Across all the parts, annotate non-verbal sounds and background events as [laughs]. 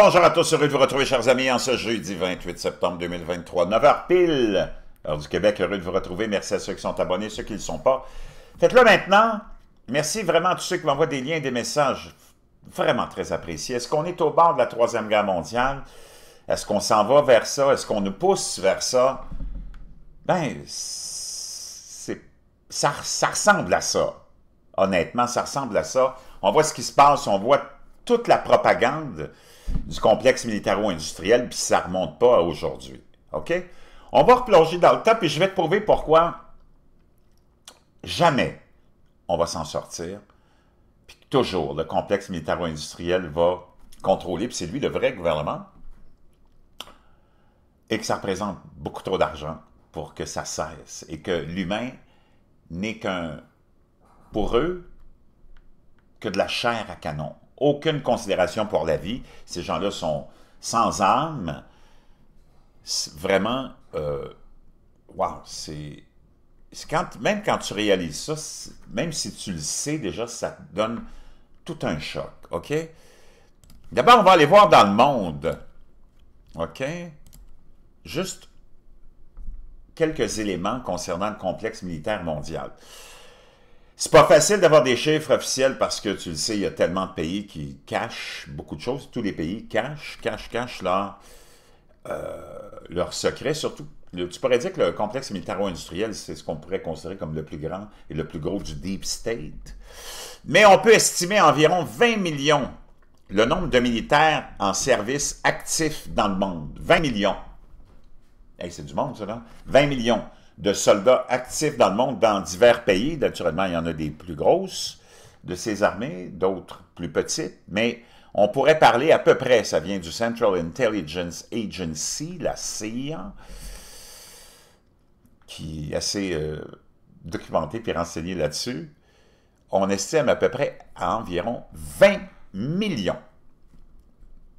bonjour à tous, heureux de vous retrouver, chers amis, en ce jeudi 28 septembre 2023, 9h pile, heure du Québec, heureux de vous retrouver, merci à ceux qui sont abonnés, ceux qui ne le sont pas. Faites-le maintenant, merci vraiment à tous ceux qui m'envoient des liens et des messages, vraiment très appréciés. Est-ce qu'on est au bord de la Troisième Guerre mondiale? Est-ce qu'on s'en va vers ça? Est-ce qu'on nous pousse vers ça? Ben, ça, ça ressemble à ça. Honnêtement, ça ressemble à ça. On voit ce qui se passe, on voit toute la propagande du complexe militaro-industriel, puis ça remonte pas à aujourd'hui. OK? On va replonger dans le temps, puis je vais te prouver pourquoi jamais on va s'en sortir, puis toujours le complexe militaro-industriel va contrôler, puis c'est lui le vrai gouvernement, et que ça représente beaucoup trop d'argent pour que ça cesse, et que l'humain n'est qu'un, pour eux, que de la chair à canon aucune considération pour la vie. Ces gens-là sont sans âme. Vraiment, euh, c'est... Quand, même quand tu réalises ça, même si tu le sais déjà, ça te donne tout un choc, OK? D'abord, on va aller voir dans le monde, OK? Juste quelques éléments concernant le complexe militaire mondial. C'est pas facile d'avoir des chiffres officiels parce que tu le sais, il y a tellement de pays qui cachent beaucoup de choses. Tous les pays cachent, cachent, cachent leur, euh, secret. Surtout, tu pourrais dire que le complexe militaro-industriel, c'est ce qu'on pourrait considérer comme le plus grand et le plus gros du Deep State. Mais on peut estimer environ 20 millions le nombre de militaires en service actif dans le monde. 20 millions. Hey, c'est du monde, ça, 20 millions de soldats actifs dans le monde, dans divers pays. Naturellement, il y en a des plus grosses de ces armées, d'autres plus petites, mais on pourrait parler à peu près, ça vient du Central Intelligence Agency, la CIA, qui est assez documenté euh, documentée et renseignée là-dessus. On estime à peu près à environ 20 millions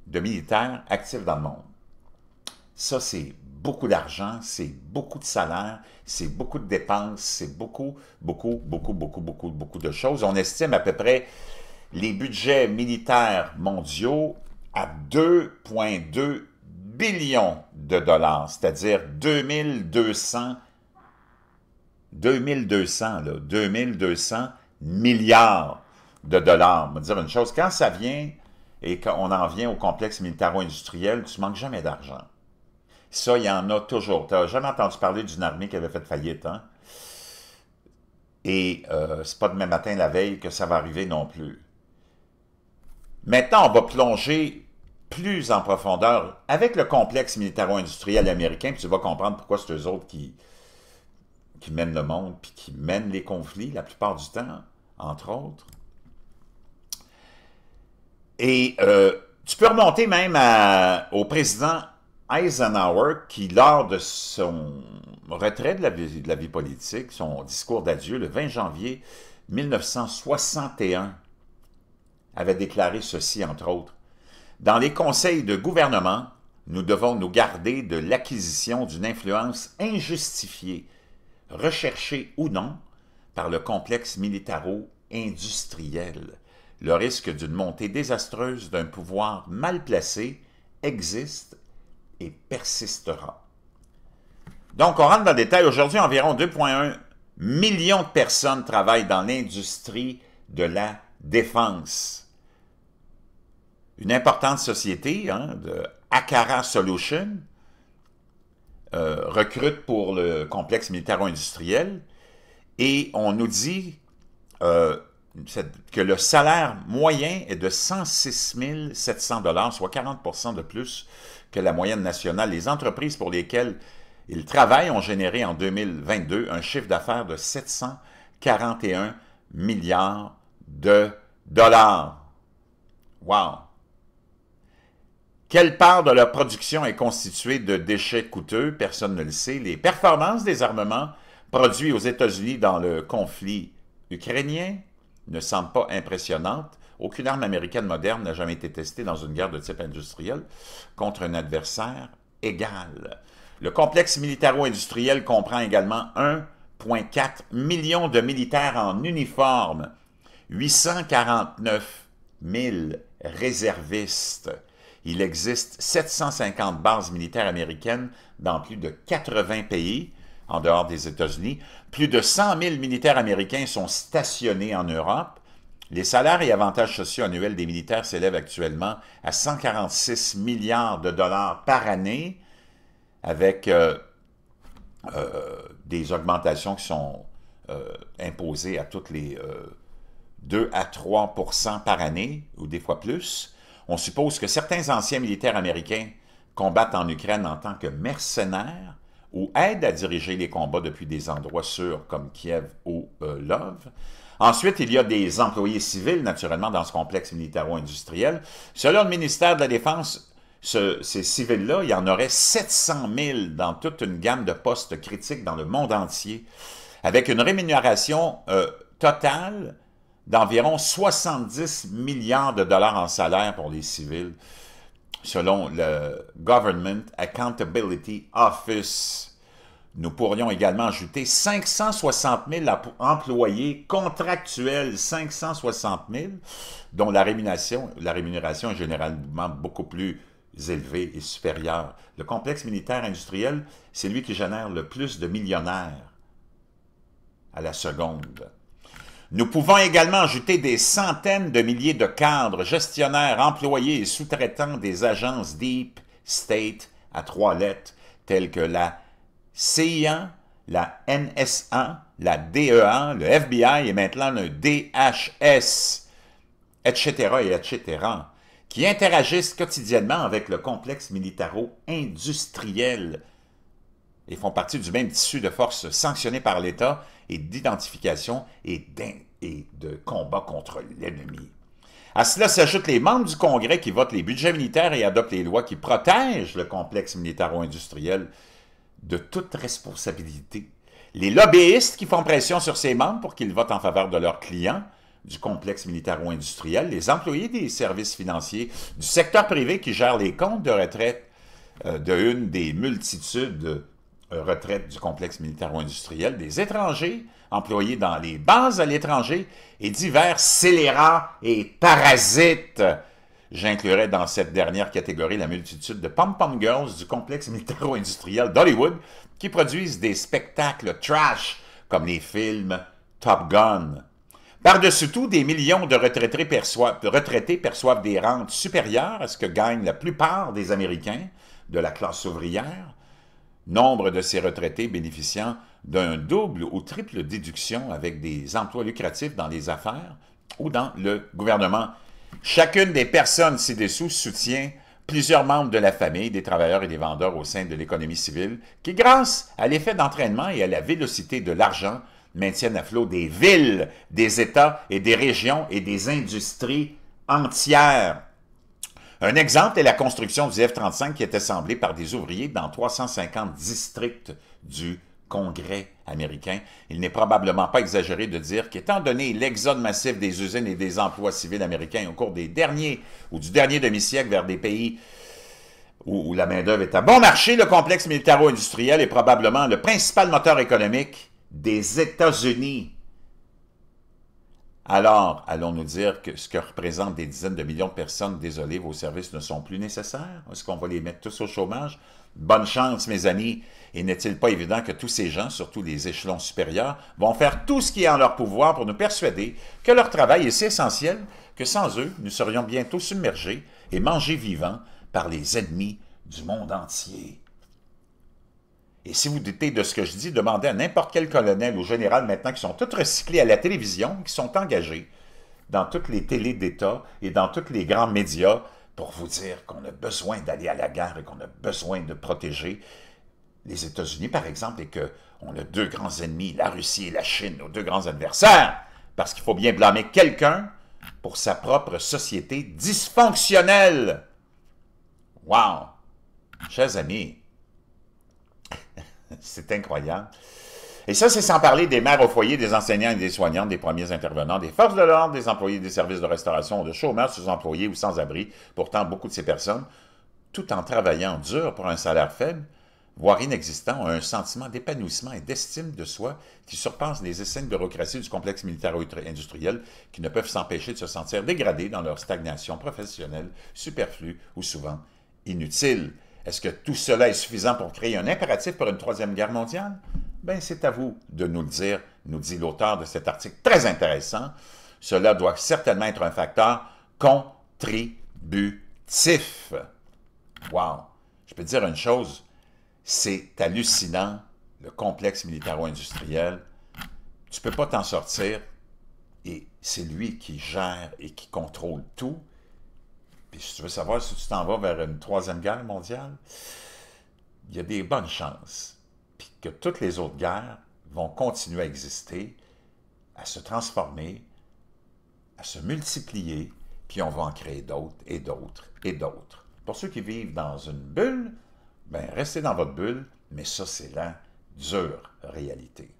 de militaires actifs dans le monde. Ça, c'est beaucoup d'argent, c'est beaucoup de salaire, c'est beaucoup de dépenses, c'est beaucoup, beaucoup, beaucoup, beaucoup, beaucoup, beaucoup de choses. On estime à peu près les budgets militaires mondiaux à 2,2 billions de dollars, c'est-à-dire 2200, 2200, là, 2200 milliards de dollars. On va dire une chose, quand ça vient et qu'on en vient au complexe militaro-industriel, tu manques jamais d'argent. Ça, il y en a toujours. Tu n'as jamais entendu parler d'une armée qui avait fait faillite, hein? Et ce euh, c'est pas demain matin, la veille, que ça va arriver non plus. Maintenant, on va plonger plus en profondeur avec le complexe militaro-industriel américain, puis tu vas comprendre pourquoi c'est eux autres qui, qui mènent le monde, puis qui mènent les conflits la plupart du temps, entre autres. Et euh, tu peux remonter même au président Eisenhower, qui, lors de son retrait de la vie, politique, son discours d'adieu le 20 janvier 1961, avait déclaré ceci, entre autres. Dans les conseils de gouvernement, nous devons nous garder de l'acquisition d'une influence injustifiée, recherchée ou non, par le complexe militaro-industriel. Le risque d'une montée désastreuse d'un pouvoir mal placé existe et persistera. Donc, on rentre dans le détail. Aujourd'hui, environ 2,1 millions de personnes travaillent dans l'industrie de la défense. Une importante société, hein, de Akara Solutions, euh, recrute pour le complexe militaro-industriel et on nous dit euh, que le salaire moyen est de 106 700 soit 40 de plus que la moyenne nationale, les entreprises pour lesquelles ils travaillent ont généré en 2022 un chiffre d'affaires de 741 milliards de dollars. Wow! Quelle part de leur production est constituée de déchets coûteux? Personne ne le sait. Les performances des armements produits aux États-Unis dans le conflit ukrainien ne semblent pas impressionnantes, aucune arme américaine moderne n'a jamais été testée dans une guerre de type industriel contre un adversaire égal. Le complexe militaro-industriel comprend également 1,4 million de militaires en uniforme, 849 000 réservistes. Il existe 750 bases militaires américaines dans plus de 80 pays, en dehors des États-Unis. Plus de 100 000 militaires américains sont stationnés en Europe les salaires et avantages sociaux annuels des militaires s'élèvent actuellement à 146 milliards de dollars par année, avec euh, euh, des augmentations qui sont euh, imposées à toutes les 2 à 3 par année, ou des fois plus. On suppose que certains anciens militaires américains combattent en Ukraine en tant que mercenaires ou aident à diriger les combats depuis des endroits sûrs comme Kiev ou Love. Ensuite, il y a des employés civils, naturellement, dans ce complexe militaro-industriel. Selon le ministère de la Défense, ces civils-là, il y en aurait 700 000 dans toute une gamme de postes critiques dans le monde entier, avec une rémunération euh, totale d'environ 70 milliards de dollars en salaire pour les civils, selon le Government Accountability Office. Nous pourrions également ajouter 560 000 employés contractuels, 560 000, dont la rémunération, la rémunération est généralement beaucoup plus élevée et supérieure. Le complexe militaire industriel, c'est lui qui génère le plus de millionnaires à la seconde. Nous pouvons également ajouter des centaines de milliers de cadres, gestionnaires, employés et sous-traitants des agences Deep State à trois lettres, telles que la CIA, la NSA, la DEA, le FBI et maintenant le DHS, etc., et etc., qui interagissent quotidiennement avec le complexe militaro-industriel et font partie du même tissu de forces sanctionnées par l'État et d'identification et de combat contre l'ennemi. À cela s'ajoutent les membres du Congrès qui votent les budgets militaires et adoptent les lois qui protègent le complexe militaro-industriel de toute responsabilité. Les lobbyistes qui font pression sur ses membres pour qu'ils votent en faveur de leurs clients du complexe militaro-industriel, les employés des services financiers, du secteur privé qui gèrent les comptes de retraite euh, de une des multitudes de euh, retraites du complexe militaro-industriel, des étrangers employés dans les bases à l'étranger et divers scélérats et parasites J'inclurais dans cette dernière catégorie la multitude de pom-pom girls du complexe militaro-industriel d'Hollywood qui produisent des spectacles trash comme les films Top Gun. Par-dessus tout, des millions de retraités perçoivent, retraités perçoivent des rentes supérieures à ce que gagnent la plupart des Américains de la classe ouvrière, nombre de ces retraités bénéficiant d'un double ou triple déduction avec des emplois lucratifs dans les affaires ou dans le gouvernement Chacune des personnes ci-dessous soutient plusieurs membres de la famille des travailleurs et des vendeurs au sein de l'économie civile qui, grâce à l'effet d'entraînement et à la vélocité de l'argent, maintiennent à flot des villes, des États et des régions et des industries entières. Un exemple est la construction du F-35 qui est assemblée par des ouvriers dans 350 districts du Congrès américain, il n'est probablement pas exagéré de dire qu'étant donné l'exode massif des usines et des emplois civils américains au cours des derniers ou du dernier demi-siècle vers des pays où, la main-d'œuvre est à bon marché, le complexe militaro-industriel est probablement le principal moteur économique des États-Unis. Alors, allons-nous dire que ce que représentent des dizaines de millions de personnes désolées, vos services ne sont plus nécessaires? Est-ce qu'on va les mettre tous au chômage? Bonne chance, mes amis, et n'est-il pas évident que tous ces gens, surtout les échelons supérieurs, vont faire tout ce qui est en leur pouvoir pour nous persuader que leur travail est si essentiel que sans eux, nous serions bientôt submergés et mangés vivants par les ennemis du monde entier. Et si vous doutez de ce que je dis, demandez à n'importe quel colonel ou général maintenant qui sont tous recyclés à la télévision, qui sont engagés dans toutes les télés d'État et dans tous les grands médias pour vous dire qu'on a besoin d'aller à la guerre et qu'on a besoin de protéger les États-Unis, par exemple, et qu'on a deux grands ennemis, la Russie et la Chine, nos deux grands adversaires, parce qu'il faut bien blâmer quelqu'un pour sa propre société dysfonctionnelle. Wow! Chers amis, [laughs] c'est incroyable. Et ça, c'est sans parler des mères au foyer, des enseignants et des soignants, des premiers intervenants, des forces de l'ordre, des employés des services de restauration, de chômeurs, sous-employés ou sans-abri. Pourtant, beaucoup de ces personnes, tout en travaillant dur pour un salaire faible, voire inexistant, ont un sentiment d'épanouissement et d'estime de soi qui surpasse les essais de bureaucratie du complexe militaro-industriel qui ne peuvent s'empêcher de se sentir dégradés dans leur stagnation professionnelle, superflue ou souvent inutile. Est-ce que tout cela est suffisant pour créer un impératif pour une troisième guerre mondiale? ben c'est à vous de nous le dire, nous dit l'auteur de cet article très intéressant. Cela doit certainement être un facteur contributif. Wow! Je peux dire une chose, c'est hallucinant, le complexe militaro-industriel. Tu ne peux pas t'en sortir et c'est lui qui gère et qui contrôle tout. Puis si tu veux savoir si tu t'en vas vers une troisième guerre mondiale, il y a des bonnes chances puis que toutes les autres guerres vont continuer à exister, à se transformer, à se multiplier, puis on va en créer d'autres et d'autres et d'autres. Pour ceux qui vivent dans une bulle, ben restez dans votre bulle, mais ça c'est la dure réalité.